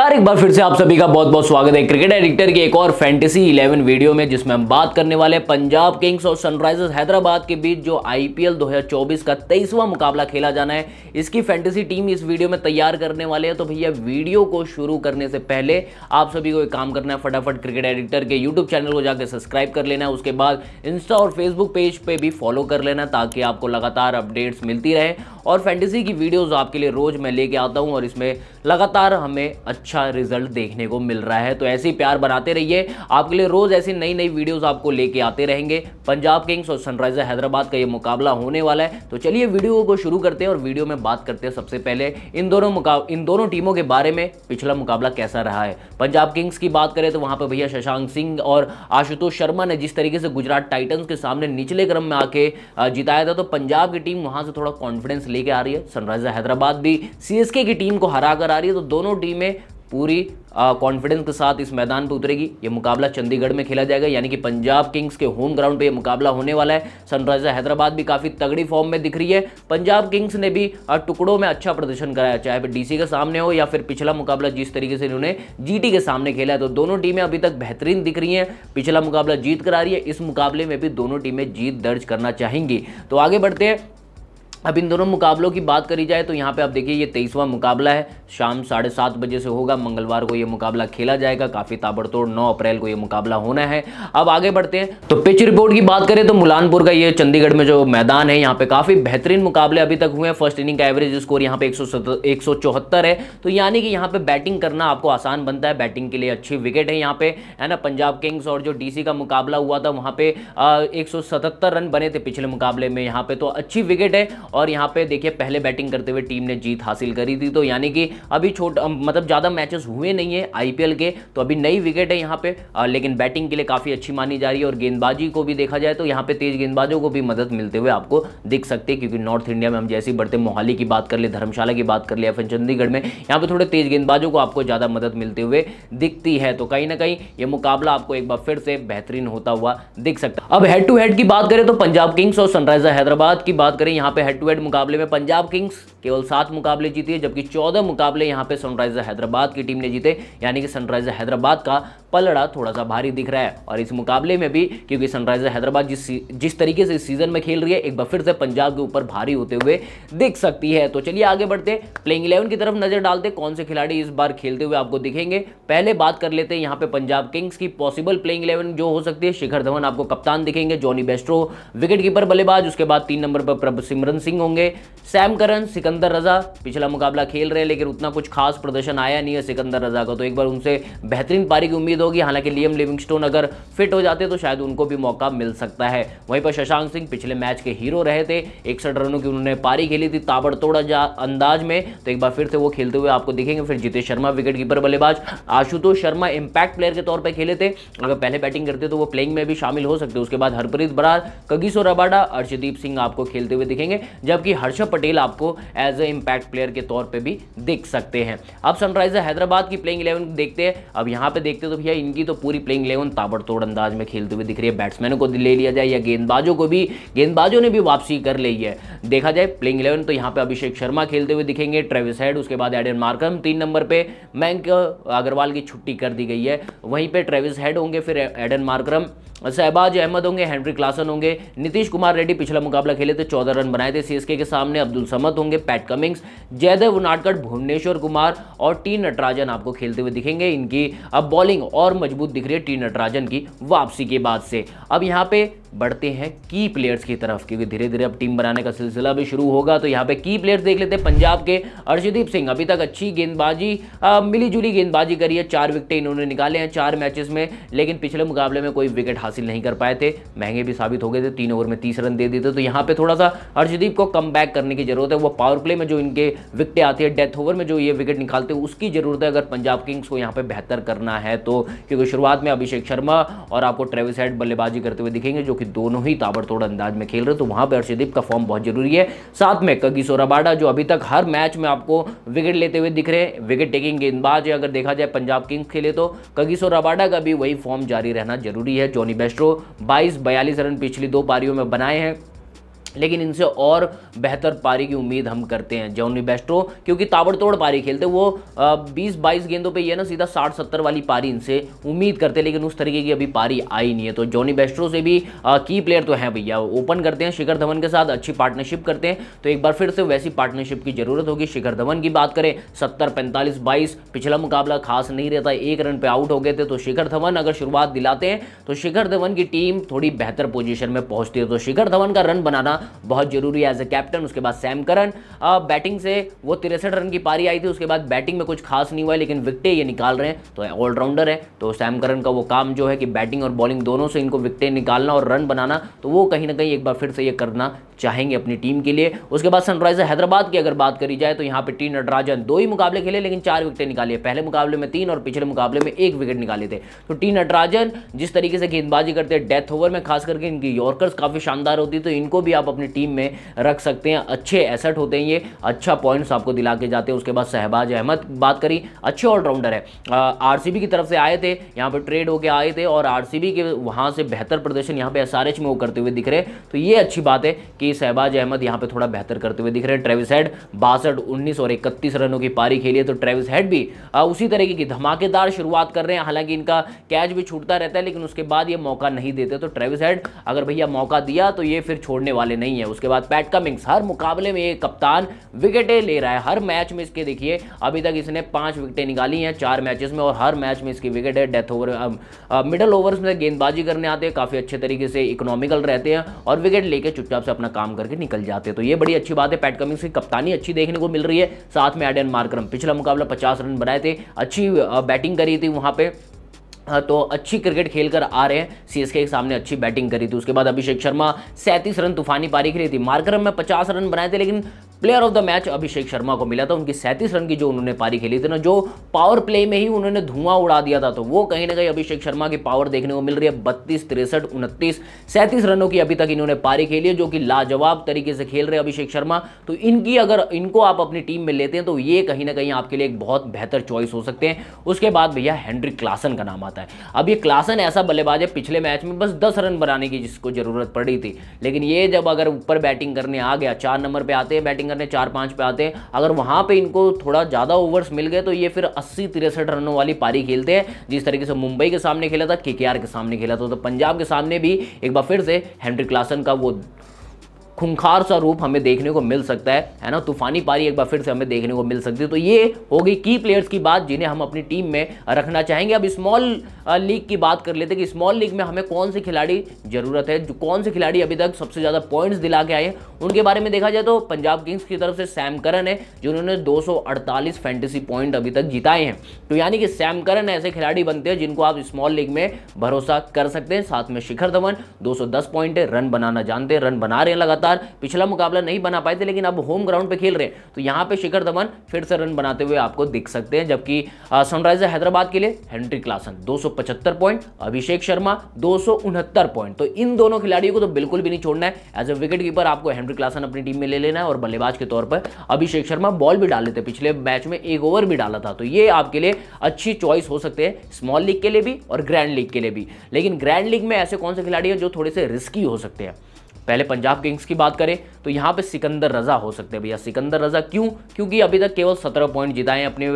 नमस्कार एक बार फिर से आप सभी का बहुत बहुत स्वागत है क्रिकेट एडिक्टर की एक और फैंटेसी 11 वीडियो में जिसमें हम बात करने वाले हैं पंजाब किंग्स और सनराइजर्स हैदराबाद के बीच जो आईपीएल 2024 का तेईसवा मुकाबला खेला जाना है इसकी फैंटेसी टीम इस वीडियो में तैयार करने वाले हैं तो भैया वीडियो को शुरू करने से पहले आप सभी को एक काम करना है फटाफट क्रिकेट एडिक्टर के यूट्यूब चैनल को जाकर सब्सक्राइब कर लेना है उसके बाद इंस्टा और फेसबुक पेज पर भी फॉलो कर लेना ताकि आपको लगातार अपडेट्स मिलती रहे और फैंटेसी की वीडियोज़ आपके लिए रोज़ मैं लेके आता हूँ और इसमें लगातार हमें अच्छा रिजल्ट देखने को मिल रहा है तो ऐसे ही प्यार बनाते रहिए आपके लिए रोज़ ऐसी नई नई वीडियोज़ आपको लेके आते रहेंगे पंजाब किंग्स और सनराइजर हैदराबाद का ये मुकाबला होने वाला है तो चलिए वीडियो को शुरू करते हैं और वीडियो में बात करते हैं सबसे पहले इन दोनों मुकाब इन दोनों टीमों के बारे में पिछला मुकाबला कैसा रहा है पंजाब किंग्स की बात करें तो वहाँ पर भैया शशांक सिंह और आशुतोष शर्मा ने जिस तरीके से गुजरात टाइटन्स के सामने निचले क्रम में आके जिताया था तो पंजाब की टीम वहाँ से थोड़ा कॉन्फिडेंस लेके आ रही है सनराइजर हैदराबाद भी सीएसके की टीम को हरा कर आ रही है तो दोनों टीमें पूरी कॉन्फिडेंस के साथ इस मैदान पर उतरेगी ये मुकाबला चंडीगढ़ में खेला जाएगा यानी कि पंजाब किंग्स के होम ग्राउंड पे ये मुकाबला होने वाला है सनराइजर हैदराबाद भी काफ़ी तगड़ी फॉर्म में दिख रही है पंजाब किंग्स ने भी टुकड़ों में अच्छा प्रदर्शन कराया चाहे फिर डीसी के सामने हो या फिर पिछला मुकाबला जिस तरीके से इन्होंने जी के सामने खेला है तो दोनों टीमें अभी तक बेहतरीन दिख रही हैं पिछला मुकाबला जीत करा रही है इस मुकाबले में भी दोनों टीमें जीत दर्ज करना चाहेंगी तो आगे बढ़ते हैं अब इन दोनों मुकाबलों की बात करी जाए तो यहाँ पे आप देखिए ये तेईसवां मुकाबला है शाम साढ़े सात बजे से होगा मंगलवार को ये मुकाबला खेला जाएगा काफ़ी ताबड़तोड़ नौ अप्रैल को ये मुकाबला होना है अब आगे बढ़ते हैं तो पिच रिपोर्ट की बात करें तो मुलानपुर का ये चंडीगढ़ में जो मैदान है यहाँ पे काफ़ी बेहतरीन मुकाबले अभी तक हुए हैं फर्स्ट इनिंग का एवरेज स्कोर यहाँ पे एक सौ है तो यानी कि यहाँ पे बैटिंग करना आपको आसान बनता है बैटिंग के लिए अच्छी विकेट है यहाँ पे है ना पंजाब किंग्स और जो डीसी का मुकाबला हुआ था वहाँ पे एक रन बने थे पिछले मुकाबले में यहाँ पे तो अच्छी विकेट है और यहाँ पे देखिए पहले बैटिंग करते हुए टीम ने जीत हासिल करी थी तो यानी कि अभी छोटा मतलब ज़्यादा मैचेस हुए नहीं है आईपीएल के तो अभी नई विकेट है यहाँ पे लेकिन बैटिंग के लिए काफ़ी अच्छी मानी जा रही है और गेंदबाजी को भी देखा जाए तो यहाँ पे तेज गेंदबाजों को भी मदद मिलते हुए आपको दिख सकते क्योंकि नॉर्थ इंडिया में हम जैसे बढ़ते मोहाली की बात कर ले धर्मशाला की बात कर ले या फिर चंडीगढ़ में यहाँ पर थोड़े तेज गेंदबाजों को आपको ज़्यादा मदद मिलते हुए दिखती है तो कहीं ना कहीं ये मुकाबला आपको एक बार फिर से बेहतरीन होता हुआ दिख सकता अब हेड टू हेड की बात करें तो पंजाब किंग्स और सनराइजर हैदराबाद की बात करें यहाँ पे हेड हेड टू हेड मुकाबले में पंजाब किंग्स केवल सात मुकाबले जीती है जबकि चौदह मुकाबले यहाँ पे सनराइजर हैदराबाद की टीम ने जीते यानी कि सनराइजर हैदराबाद का पलड़ा थोड़ा सा भारी दिख रहा है और इस मुकाबले में भी क्योंकि सनराइजर हैदराबाद जिस जिस तरीके से इस सीजन में खेल रही है एक बार फिर से पंजाब के ऊपर भारी होते हुए दिख सकती है तो चलिए आगे बढ़ते प्लेइंग इलेवन की तरफ नजर डालते कौन से खिलाड़ी इस बार खेलते हुए आपको दिखेंगे पहले बात कर लेते हैं यहाँ पे पंजाब किंग्स की पॉसिबल प्लेइंग इलेवन जो हो सकती है शिखर धवन आपको कप्तान दिखेंगे जॉनी बेस्ट्रो विकेट बल्लेबाज उसके बाद तीन नंबर पर प्रभ सिमरन सिंह सिंह होंगे सैम करन सिकंदर रजा पिछला मुकाबला खेल रहे हैं लेकिन उतना कुछ खास प्रदर्शन आया नहीं है सिकंदर रजा का तो एक बार उनसे बेहतरीन पारी की उम्मीद होगी हालांकि लियम लिविंगस्टोन अगर फिट हो जाते तो शायद उनको भी मौका मिल सकता है वहीं पर शशांक सिंह पिछले मैच के हीरो रहे थे इकसठ रनों की उन्होंने पारी खेली थी ताबड़तोड़ अंदाज में तो एक बार फिर से वो खेलते हुए आपको दिखेंगे फिर जितेश शर्मा विकेट बल्लेबाज आशुतोष शर्मा इम्पैक्ट प्लेयर के तौर पर खेले थे अगर पहले बैटिंग करते तो वो प्लेइंग में भी शामिल हो सकते उसके बाद हरप्रीत बरार कगिसो रबाडा अर्शदीप सिंह आपको खेलते हुए दिखेंगे जबकि हर्षव पटेल आपको एज ए इम्पैक्ट प्लेयर के तौर पर भी देख सकते हैं अब सनराइजर हैदराबाद की प्लेइंग इलेवन देखते हैं अब यहाँ पे देखते तो भैया इनकी तो पूरी प्लेइंग इलेवन ताबड़तोड़ अंदाज में खेलते हुए दिख रही है बैट्समैनों को ले लिया जाए या गेंदबाजों को भी गेंदबाजों ने भी वापसी कर ली है देखा जाए प्लेइंग इलेवन तो यहाँ पर अभिषेक शर्मा खेलते हुए दिखेंगे ट्रेविस हेड उसके बाद एडियन मार्कम तीन नंबर पे मैंक अग्रवाल की छुट्टी कर दी गई है वहीं पे ट्रेविस हेड होंगे फिर एडन मार्करम सहबाज अहमद होंगे हेनरी क्लासन होंगे नीतीश कुमार रेड्डी पिछला मुकाबला खेले थे तो चौदह रन बनाए थे सीएसके के सामने अब्दुल समद होंगे पैट कमिंग्स जयदेव उनाडकट भुवनेश्वर कुमार और टी नटराजन आपको खेलते हुए दिखेंगे इनकी अब बॉलिंग और मजबूत दिख रही है टी नटराजन की वापसी के बाद से अब यहाँ पे बढ़ते हैं की प्लेयर्स की तरफ क्योंकि धीरे धीरे अब टीम बनाने का सिलसिला भी शुरू होगा तो यहाँ पे की प्लेयर्स देख लेते हैं पंजाब के अर्शदीप सिंह अभी तक अच्छी गेंदबाजी मिली जुली गेंदबाजी करी है चार विकेट इन्होंने निकाले हैं चार मैचेस में लेकिन पिछले मुकाबले में कोई विकेट हासिल नहीं कर पाए थे महंगे भी साबित हो गए थे तीन ओवर में तीस रन दे दिए थे तो यहाँ पर थोड़ा सा अर्शदीप को कम करने की जरूरत है वो पावर प्ले में जो इनके विकटें आती है डेथ ओवर में जो ये विकेट निकालते हैं उसकी जरूरत है अगर पंजाब किंग्स को यहाँ पर बेहतर करना है तो क्योंकि शुरुआत में अभिषेक शर्मा और आपको ट्रेविस हेड बल्लेबाजी करते हुए दिखेंगे जो कि दोनों ही ताबड़तोड़ अंदाज में खेल रहे तो वहां पर अर्षदीप का फॉर्म बहुत जरूरी है साथ में कगी सोराबाडा जो अभी तक हर मैच में आपको विकेट लेते हुए दिख रहे हैं विकेट टेकिंग गेंदबाज अगर देखा जाए पंजाब किंग्स खेले तो कगी सोराबाडा का भी वही फॉर्म जारी रहना जरूरी है जॉनी बेस्ट्रो बाईस बयालीस रन पिछली दो पारियों में बनाए हैं लेकिन इनसे और बेहतर पारी की उम्मीद हम करते हैं जॉनी बेस्ट्रो क्योंकि ताबड़तोड़ पारी खेलते वो बीस बाईस गेंदों पे ये ना सीधा साठ सत्तर वाली पारी इनसे उम्मीद करते लेकिन उस तरीके की अभी पारी आई नहीं है तो जॉनी बेस्ट्रो से भी आ, की प्लेयर तो हैं भैया ओपन करते हैं शिखर धवन के साथ अच्छी पार्टनरशिप करते हैं तो एक बार फिर से वैसी पार्टनरशिप की जरूरत होगी शिखर धवन की बात करें सत्तर पैंतालीस बाईस पिछला मुकाबला खास नहीं रहता एक रन पे आउट हो गए थे तो शिखर धवन अगर शुरुआत दिलाते हैं तो शिखर धवन की टीम थोड़ी बेहतर पोजिशन में पहुंचती है तो शिखर धवन का रन बनाना बहुत जरूरी है एज ए कैप्टन उसके बाद सैम करन बैटिंग से वो तिरसठ रन की पारी आई थी उसके बाद बैटिंग में कुछ खास नहीं हुआ लेकिन विकटे ये निकाल रहे हैं तो ऑलराउंडर है तो सैम करन का वो काम जो है कि बैटिंग और बॉलिंग दोनों से इनको विकटें निकालना और रन बनाना तो वो कहीं ना कहीं एक बार फिर से ये करना चाहेंगे अपनी टीम के लिए उसके बाद सनराइजर हैदराबाद की अगर बात करी जाए तो यहाँ पे टी नटराजन दो ही मुकाबले खेले लेकिन चार विकेटें निकाली पहले मुकाबले में तीन और पिछले मुकाबले में एक विकेट निकाले थे तो टी नटराजन जिस तरीके से गेंदबाजी करते हैं डेथ ओवर में खास करके इनकी यॉर्कर्स काफ़ी शानदार होती है तो इनको भी आप अपनी टीम में रख सकते हैं अच्छे एसेट होते हैं ये अच्छा पॉइंट्स आपको दिला के जाते हैं उसके बाद शहबाज अहमद बात करी अच्छे ऑलराउंडर है आर की तरफ से आए थे यहाँ पर ट्रेड होकर आए थे और आर के वहाँ से बेहतर प्रदर्शन यहाँ पे एस में वो करते हुए दिख रहे तो ये अच्छी बात है कि कि शहबाज अहमद यहाँ पे थोड़ा बेहतर करते हुए दिख रहे हैं ट्रेविस हेड बासठ उन्नीस और इकतीस रनों की पारी खेली है तो ट्रेविस हेड भी उसी तरीके की धमाकेदार शुरुआत कर रहे हैं हालांकि इनका कैच भी छूटता रहता है लेकिन उसके बाद ये मौका नहीं देते तो ट्रेविस हेड अगर भैया मौका दिया तो ये फिर छोड़ने वाले नहीं है उसके बाद पैट कमिंग्स हर मुकाबले में ये कप्तान विकेटें ले रहा है हर मैच में इसके देखिए अभी तक इसने पांच विकेटें निकाली हैं चार मैचेस में और हर मैच में इसकी विकेट है डेथ ओवर मिडल ओवर्स में गेंदबाजी करने आते हैं काफ़ी अच्छे तरीके से इकोनॉमिकल रहते हैं और विकेट लेके चुपचाप से अपना काम करके निकल जाते तो ये बड़ी अच्छी बात है पैट कमिंग्स की कप्तानी अच्छी देखने को मिल रही है साथ में एडन मार्क्रम पिछला मुकाबला पचास रन बनाए थे अच्छी बैटिंग करी थी वहाँ पे हाँ, तो अच्छी क्रिकेट खेलकर आ रहे हैं सीएसके के सामने अच्छी बैटिंग करी थी उसके बाद अभिषेक शर्मा 37 रन तूफानी पारी खेली थी मार्करम में 50 रन बनाए थे लेकिन player of the match Abhishek Sharma को मिला था उनकी सैंतीस रन की जो उन्होंने पारी खेली थी ना जो पावर प्ले में ही उन्होंने धुआं उड़ा दिया था तो वो कहीं ना कहीं अभिषेक शर्मा की पावर देखने को मिल रही है बत्तीस तिरसठ उनतीस सैंतीस रनों की अभी तक इन्होंने पारी खेली है जो कि लाजवाब तरीके से खेल रहे अभिषेक शर्मा तो इनकी अगर इनको आप अपनी टीम में लेते हैं तो ये कहीं ना कहीं आपके लिए एक बहुत बेहतर चॉइस हो सकते हैं उसके बाद भैया हेनरी क्लासन का नाम आता है अब ये क्लासन ऐसा बल्लेबाज है पिछले मैच में बस दस रन बनाने की जिसको जरूरत पड़ी थी लेकिन ये जब अगर ऊपर बैटिंग करने आ गया चार नंबर पर आते हैं बैटिंग करने चार पांच पे आते हैं अगर वहां पे इनको थोड़ा ज़्यादा ओवर्स मिल गए तो ये फिर अस्सी तिरसठ रनों वाली पारी खेलते हैं जिस तरीके से मुंबई के सामने खेला था के के सामने खेला था तो पंजाब के सामने भी एक बार फिर से हेनरी क्लासन का वो खुंखार सा रूप हमें देखने को मिल सकता है है ना तूफानी पारी एक बार फिर से हमें देखने को मिल सकती है तो ये होगी की प्लेयर्स की बात जिन्हें हम अपनी टीम में रखना चाहेंगे अब स्मॉल लीग uh, की बात कर लेते हैं कि स्मॉल लीग में हमें कौन से खिलाड़ी जरूरत है जो कौन से खिलाड़ी अभी तक सबसे ज़्यादा पॉइंट्स दिला के आए हैं उनके बारे में देखा जाए तो पंजाब किंग्स की तरफ से सैम करन है जिन्होंने दो फैंटेसी पॉइंट अभी तक जिताए हैं तो यानी कि सैम करन ऐसे खिलाड़ी बनते हैं जिनको आप स्मॉल लीग में भरोसा कर सकते हैं साथ में शिखर धवन दो पॉइंट है रन बनाना जानते हैं रन बना रहे हैं लगातार अनुसार पिछला मुकाबला नहीं बना पाए थे लेकिन अब होम ग्राउंड पर खेल रहे हैं तो यहाँ पे शिखर धवन फिर से रन बनाते हुए आपको दिख सकते हैं जबकि सनराइजर हैदराबाद के लिए हेनरी क्लासन दो पॉइंट अभिषेक शर्मा दो पॉइंट तो इन दोनों खिलाड़ियों को तो बिल्कुल भी नहीं छोड़ना है एज ए विकेट कीपर आपको हेनरी क्लासन अपनी टीम में ले लेना है और बल्लेबाज के तौर पर अभिषेक शर्मा बॉल भी डाल लेते पिछले मैच में एक ओवर भी डाला था तो ये आपके लिए अच्छी चॉइस हो सकते हैं स्मॉल लीग के लिए भी और ग्रैंड लीग के लिए भी लेकिन ग्रैंड लीग में ऐसे कौन से खिलाड़ी हैं जो थोड़े से रिस्की हो सकते हैं पहले पंजाब किंग्स की बात करें तो यहाँ पे सिकंदर रजा हो सकते हैं भैया सिकंदर रजा क्यों क्योंकि अभी तक केवल सत्रह पॉइंट जिताए अपने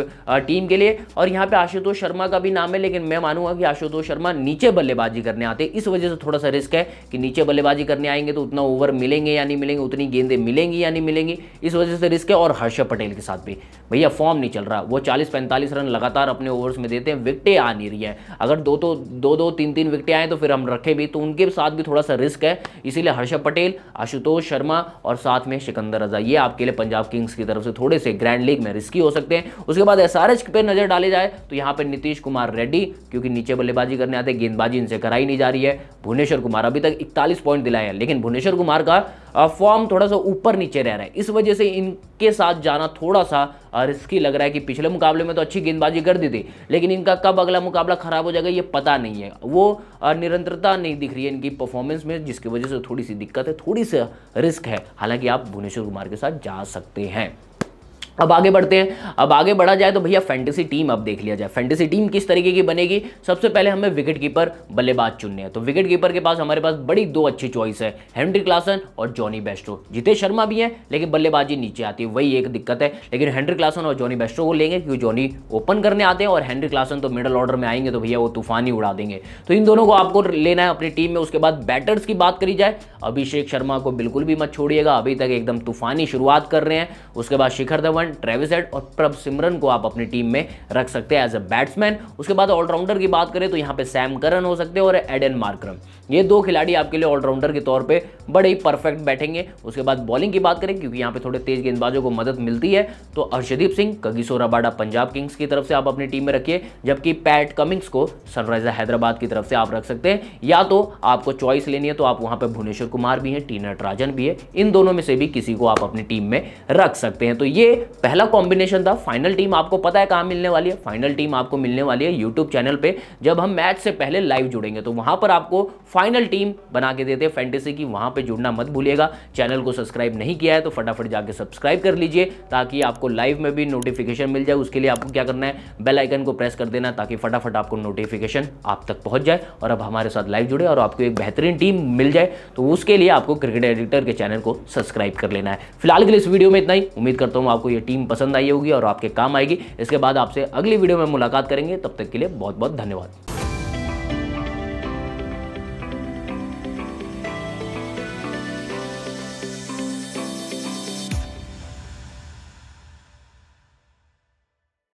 टीम के लिए और यहाँ पे आशुतोष शर्मा का भी नाम है लेकिन मैं मानूंगा कि आशुतोष शर्मा नीचे बल्लेबाजी करने आते इस वजह से थोड़ा सा रिस्क है कि नीचे बल्लेबाजी करने आएंगे तो उतना ओवर मिलेंगे या नहीं मिलेंगे उतनी गेंदें मिलेंगी या नहीं मिलेंगी इस वजह से रिस्क है और हर्ष पटेल के साथ भी भैया फॉर्म नहीं चल रहा वो चालीस पैंतालीस रन लगातार अपने ओवर्स में देते हैं विकटें आ नहीं रही है अगर दो तो दो दो तीन तीन विकटें आए तो फिर हम रखें भी तो उनके साथ भी थोड़ा सा रिस्क है इसीलिए हर्ष पटेल आशुतोष शर्मा और साथ में शिकंदर रजा ये आपके लिए पंजाब किंग्स की तरफ से थोड़े से ग्रैंड लीग में रिस्की हो सकते हैं उसके बाद एस पे नजर डाले जाए तो यहाँ पर नीतीश कुमार रेड्डी क्योंकि नीचे बल्लेबाजी करने आते गेंदबाजी इनसे कराई नहीं जा रही है भुवनेश्वर कुमार अभी तक इकतालीस पॉइंट दिलाए हैं लेकिन भुवनेश्वर कुमार का फॉर्म थोड़ा सा ऊपर नीचे रह रहा है इस वजह से इनके साथ जाना थोड़ा सा रिस्की लग रहा है कि पिछले मुकाबले में तो अच्छी गेंदबाजी कर दी थी लेकिन इनका कब अगला मुकाबला खराब हो जाएगा ये पता नहीं है वो निरंतरता नहीं दिख रही है इनकी परफॉर्मेंस में जिसकी वजह से थोड़ी सी दिक्कत है थोड़ी सी रिस्क है हालांकि आप भुवनेश्वर कुमार के साथ जा सकते हैं अब आगे बढ़ते हैं अब आगे बढ़ा जाए तो भैया फैंटेसी टीम अब देख लिया जाए फैंटेसी टीम किस तरीके की बनेगी सबसे पहले हमें विकेट कीपर बल्लेबाज चुनने हैं तो विकेट कीपर के पास हमारे पास बड़ी दो अच्छी चॉइस है हेनरी क्लासन और जॉनी बेस्ट्रो जितेश शर्मा भी हैं लेकिन बल्लेबाजी नीचे आती है वही एक दिक्कत है लेकिन हेनरी क्लासन और जॉनी बेस्ट्रो को लेंगे क्योंकि जॉनी ओपन करने आते हैं और हेनरी क्लासन तो मिडल ऑर्डर में आएंगे तो भैया वो तूफान ही उड़ा देंगे तो इन दोनों को आपको लेना है अपनी टीम में उसके बाद बैटर्स की बात करी जाए अभिषेक शर्मा को बिल्कुल भी मत छोड़िएगा अभी तक एकदम तूफानी शुरुआत कर रहे हैं उसके बाद शिखर धवन चौहान ट्रेविस हेड और प्रभ सिमरन को आप अपनी टीम में रख सकते हैं एज अ बैट्समैन उसके बाद ऑलराउंडर की बात करें तो यहाँ पे सैम करन हो सकते हैं और एडन मार्क्रम ये दो खिलाड़ी आपके लिए ऑलराउंडर के तौर पे बड़े ही परफेक्ट बैठेंगे उसके बाद बॉलिंग की बात करें क्योंकि यहाँ पे थोड़े तेज गेंदबाजों को मदद मिलती है तो Arshdeep Singh Kagiso Rabada Punjab Kings की तरफ से आप अपनी टीम में रखिए जबकि पैट कमिंग्स को सनराइजर हैदराबाद की तरफ से आप रख सकते हैं या तो आपको चॉइस लेनी है तो आप वहाँ पर भुवनेश्वर कुमार भी हैं टी नटराजन भी है इन दोनों में से भी किसी को आप अपनी टीम में रख सकते हैं तो ये पहला कॉम्बिनेशन था फाइनल टीम आपको पता है कहाँ मिलने वाली है फाइनल टीम आपको मिलने वाली है यूट्यूब चैनल पे जब हम मैच से पहले लाइव जुड़ेंगे तो वहाँ पर आपको फाइनल टीम बना के देते हैं फैंटेसी की वहाँ पे जुड़ना मत भूलिएगा चैनल को सब्सक्राइब नहीं किया है तो फटाफट जाके सब्सक्राइब कर लीजिए ताकि आपको लाइव में भी नोटिफिकेशन मिल जाए उसके लिए आपको क्या करना है बेल आइकन को प्रेस कर देना ताकि फटाफट आपको नोटिफिकेशन आप तक पहुँच जाए और अब हमारे साथ लाइव जुड़े और आपको एक बेहतरीन टीम मिल जाए तो उसके लिए आपको क्रिकेट एडिटर के चैनल को सब्सक्राइब कर लेना है फिलहाल के लिए इस वीडियो में इतना ही उम्मीद करता हूँ आपको ये टीम पसंद आई होगी और आपके काम आएगी इसके बाद आपसे अगली वीडियो में मुलाकात करेंगे तब तक के लिए बहुत बहुत धन्यवाद